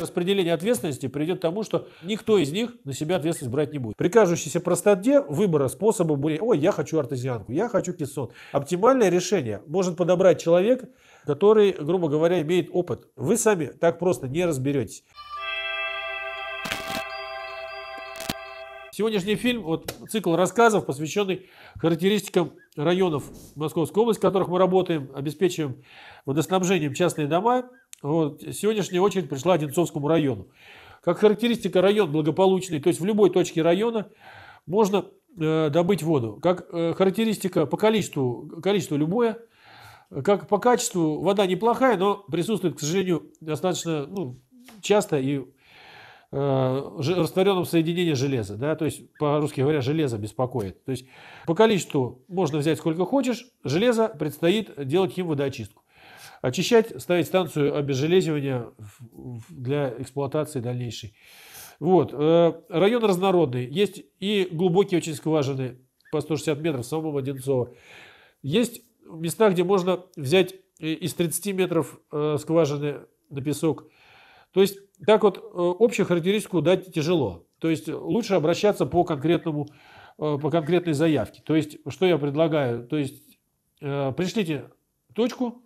Распределение ответственности приведет к тому, что никто из них на себя ответственность брать не будет. При кажущейся простоте выбора способа будет, ой, я хочу артезианку, я хочу кессон. Оптимальное решение может подобрать человек, который, грубо говоря, имеет опыт. Вы сами так просто не разберетесь. Сегодняшний фильм, вот цикл рассказов, посвященный характеристикам районов Московской области, в которых мы работаем, обеспечиваем водоснабжением частные дома, вот. Сегодняшняя очередь пришла Одинцовскому району. Как характеристика район благополучный, то есть в любой точке района можно э, добыть воду. Как э, характеристика по количеству, количество любое. Как по качеству вода неплохая, но присутствует, к сожалению, достаточно ну, часто и э, растворенном соединении железа, да, то есть, по-русски говоря, железо беспокоит. То есть, по количеству можно взять сколько хочешь, железо предстоит делать им водоочистку. Очищать, ставить станцию обезжелезивания для эксплуатации дальнейшей. Вот. Э, район разнородный. Есть и глубокие очень скважины по 160 метров в самом Одинцово. Есть места, где можно взять из 30 метров э, скважины на песок. То есть так вот э, общую характеристику дать тяжело. То есть лучше обращаться по конкретному по конкретной заявке. То есть, что я предлагаю? То есть, пришлите точку,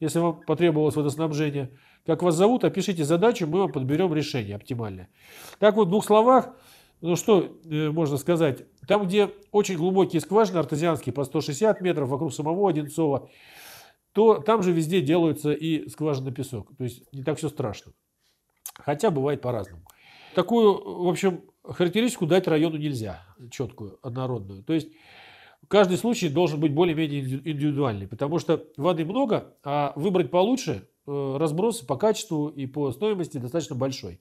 если вам потребовалось водоснабжение. Как вас зовут, опишите задачу, мы вам подберем решение оптимальное. Так вот, в двух словах, ну что э, можно сказать, там, где очень глубокие скважины, артезианские, по 160 метров вокруг самого Одинцова, то там же везде делаются и скважины песок. То есть не так все страшно. Хотя бывает по-разному. Такую, в общем, характеристику дать району нельзя, четкую, однородную. То есть каждый случай должен быть более-менее индивидуальный, потому что воды много, а выбрать получше э, разброс по качеству и по стоимости достаточно большой.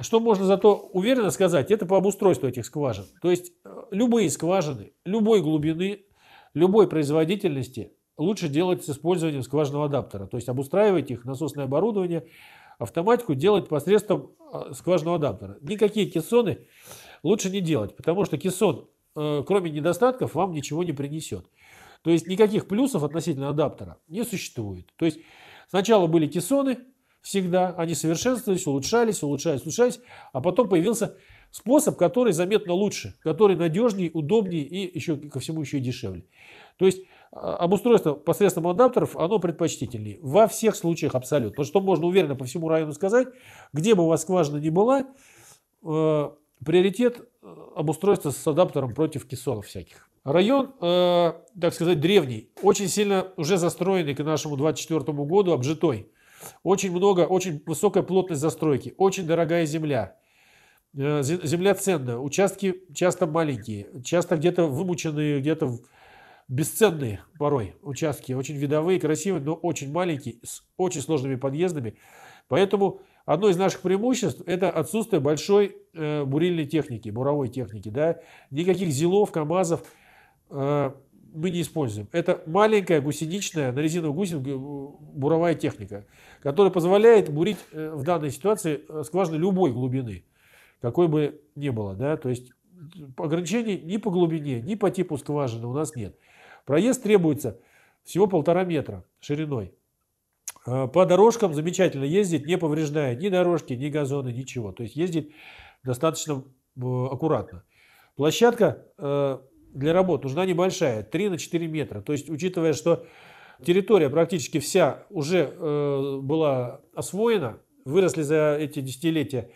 Что можно зато уверенно сказать, это по обустройству этих скважин. То есть э, любые скважины, любой глубины, любой производительности лучше делать с использованием скважинного адаптера. То есть обустраивать их, насосное оборудование, автоматику делать посредством э, скважинного адаптера. Никакие кессоны лучше не делать, потому что кессон Э, кроме недостатков, вам ничего не принесет. То есть никаких плюсов относительно адаптера не существует. То есть сначала были кессоны, всегда, они совершенствовались, улучшались, улучшались, улучшались, а потом появился способ, который заметно лучше, который надежнее, удобнее и еще ко всему еще и дешевле. То есть а, обустройство посредством адаптеров, оно предпочтительнее. Во всех случаях абсолютно. Потому что можно уверенно по всему району сказать, где бы у вас скважина не была, э, Приоритет э, обустройства с адаптером против кессонов всяких. Район, э, так сказать, древний, очень сильно уже застроенный к нашему 24 году, обжитой. Очень много, очень высокая плотность застройки, очень дорогая земля. Э, земля ценная, участки часто маленькие, часто где-то вымученные, где-то бесценные порой участки. Очень видовые, красивые, но очень маленькие, с очень сложными подъездами. Поэтому Одно из наших преимуществ – это отсутствие большой э, бурильной техники, буровой техники. Да? Никаких зилов, КАМАЗов э, мы не используем. Это маленькая гусеничная, на резиновой гусенке э, буровая техника, которая позволяет бурить э, в данной ситуации э, скважины любой глубины, какой бы ни было. Да? То есть ограничений ни по глубине, ни по типу скважины у нас нет. Проезд требуется всего полтора метра шириной. А, по дорожкам замечательно ездить, не повреждая ни дорожки, ни газоны, ничего. То есть ездит достаточно э, аккуратно. Площадка э, для работ нужна небольшая, 3 на 4 метра. То есть, учитывая, что территория практически вся уже э, была освоена, выросли за эти десятилетия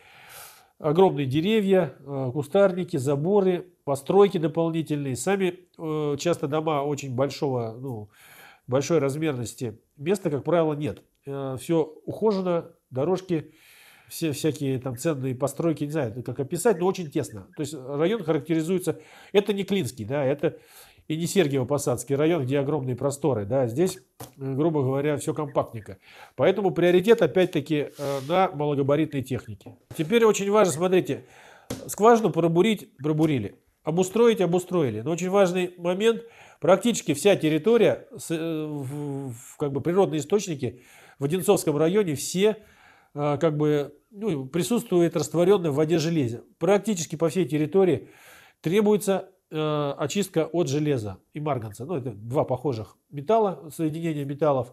огромные деревья, кустарники, заборы, постройки дополнительные. Сами часто дома очень большого, ну, большой размерности места, как правило, нет. Э, все ухожено, дорожки, все всякие там ценные постройки, не знаю, как описать, но очень тесно. То есть район характеризуется... Это не Клинский, да, это и не Сергиево-Посадский район, где огромные просторы, да, здесь, э, грубо говоря, все компактненько. Поэтому приоритет, опять-таки, э, на малогабаритной технике. Теперь очень важно, смотрите, скважину пробурить, пробурили, обустроить, обустроили. Но очень важный момент – Практически вся территория, э, как бы природные источники в Одинцовском районе все э, как бы ну, присутствует растворенное в воде железе. Практически по всей территории требуется э, очистка от железа и марганца. Ну, это два похожих металла, соединения металлов.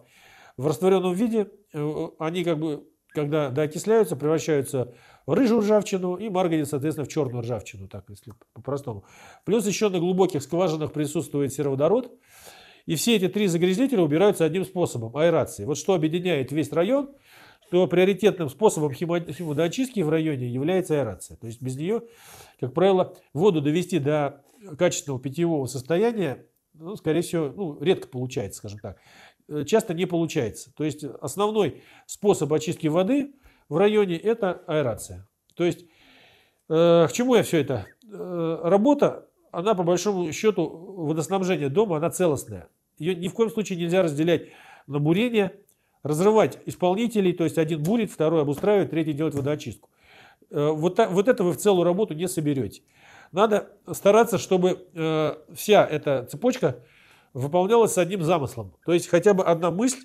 В растворенном виде э, они как бы, когда доокисляются, превращаются в рыжую ржавчину и марганец, соответственно, в черную ржавчину, так, если по-простому. Плюс еще на глубоких скважинах присутствует сероводород. И все эти три загрязнителя убираются одним способом – аэрацией. Вот что объединяет весь район, то приоритетным способом химодоочистки в районе является аэрация. То есть без нее, как правило, воду довести до качественного питьевого состояния, ну, скорее всего, ну, редко получается, скажем так. Э, часто не получается. То есть основной способ очистки воды – в районе, это аэрация. То есть, э, к чему я все это? Э, работа, она по большому счету, водоснабжение дома, она целостная. Ее ни в коем случае нельзя разделять на бурение, разрывать исполнителей, то есть один бурит, второй обустраивает, третий делает водоочистку. Э, вот, та, вот это вы в целую работу не соберете. Надо стараться, чтобы э, вся эта цепочка выполнялась с одним замыслом. То есть хотя бы одна мысль,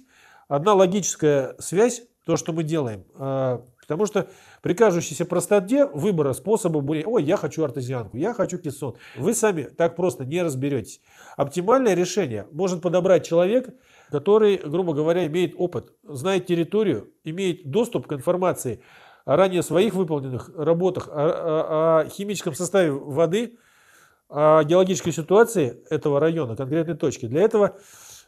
одна логическая связь то, что мы делаем. А, потому что при кажущейся простоте выбора способа бурения, ой, я хочу артезианку, я хочу кессон, вы сами так просто не разберетесь. Оптимальное решение может подобрать человек, который, грубо говоря, имеет опыт, знает территорию, имеет доступ к информации о ранее своих выполненных работах, о, о, о химическом составе воды, о геологической ситуации этого района, конкретной точки. Для этого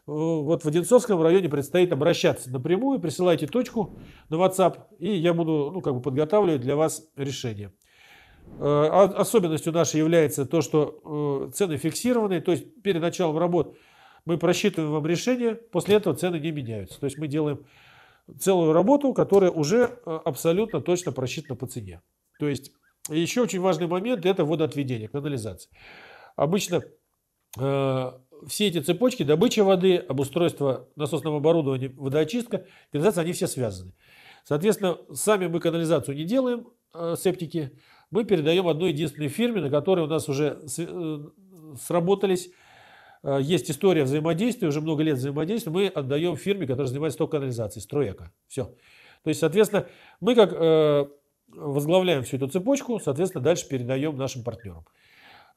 Э, вот в Одинцовском районе предстоит обращаться напрямую, присылайте точку на WhatsApp, и я буду, ну, как бы подготавливать для вас решение. Э, особенностью нашей является то, что э, цены фиксированы, то есть перед началом работ мы просчитываем вам решение, после этого цены не меняются. То есть мы делаем целую работу, которая уже абсолютно точно просчитана по цене. То есть еще очень важный момент – это водоотведение, канализация. Обычно все эти цепочки, добыча воды, обустройство насосного оборудования, водоочистка, канализация, они все связаны. Соответственно, сами мы канализацию не делаем, э, септики, мы передаем одной единственной фирме, на которой у нас уже с, э, сработались, э, есть история взаимодействия, уже много лет взаимодействия, мы отдаем фирме, которая занимается только канализацией, строека. Все. То есть, соответственно, мы как э, возглавляем всю эту цепочку, соответственно, дальше передаем нашим партнерам.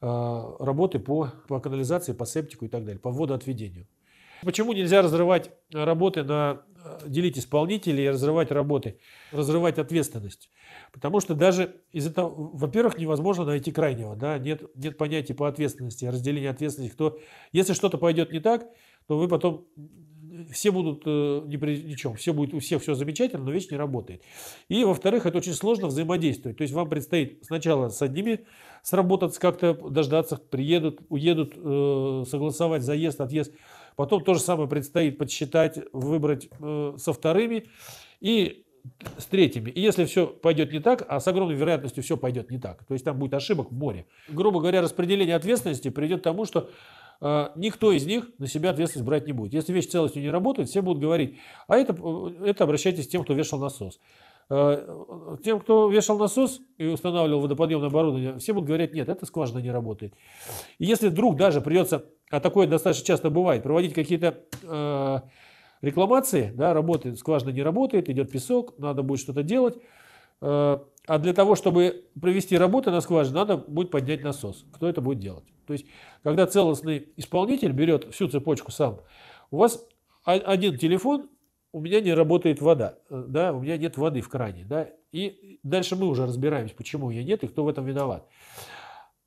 Э, работы по, по канализации, по септику и так далее, по водоотведению. Почему нельзя разрывать работы на э, делить исполнителей и разрывать работы, разрывать ответственность? Потому что даже из этого, во-первых, невозможно найти крайнего, да, нет, нет понятия по ответственности, разделения ответственности, кто, если что-то пойдет не так, то вы потом все будут э, ни при, чем, все будет у всех все замечательно, но вещь не работает. И, во-вторых, это очень сложно взаимодействовать. То есть вам предстоит сначала с одними сработаться как-то, дождаться, приедут, уедут, э, согласовать заезд, отъезд. Потом то же самое предстоит подсчитать, выбрать э, со вторыми и с третьими. И если все пойдет не так, а с огромной вероятностью все пойдет не так, то есть там будет ошибок в море. Грубо говоря, распределение ответственности приведет к тому, что а, никто из них на себя ответственность брать не будет. Если вещь целостью не работает, все будут говорить, а это, это обращайтесь к тем, кто вешал насос. А, тем, кто вешал насос и устанавливал водоподъемное оборудование, все будут говорить, нет, эта скважина не работает. И если вдруг даже придется, а такое достаточно часто бывает, проводить какие-то э, рекламации, да, работает, скважина не работает, идет песок, надо будет что-то делать, Э, а для того, чтобы провести работу на скважине, надо будет поднять насос. Кто это будет делать? То есть, когда целостный исполнитель берет всю цепочку сам, у вас один телефон, у меня не работает вода, э, да, у меня нет воды в кране, да, и дальше мы уже разбираемся, почему ее нет и кто в этом виноват.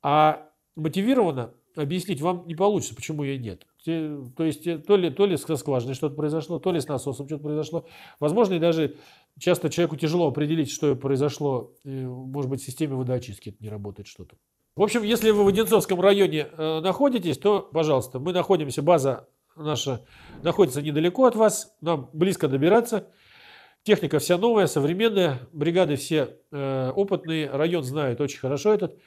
А мотивированно объяснить вам не получится, почему ее нет. То есть э, то ли, то ли со скважиной что-то произошло, то ли с насосом что-то произошло. Возможно, и даже часто человеку тяжело определить, что произошло. Может быть, в системе водоочистки не работает что-то. В общем, если вы в Одинцовском районе э, находитесь, то, пожалуйста, мы находимся, база наша находится недалеко от вас, нам близко добираться. Техника вся новая, современная, бригады все э, опытные, район знает очень хорошо этот.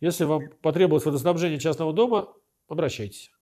Если вам потребовалось водоснабжение частного дома, обращайтесь.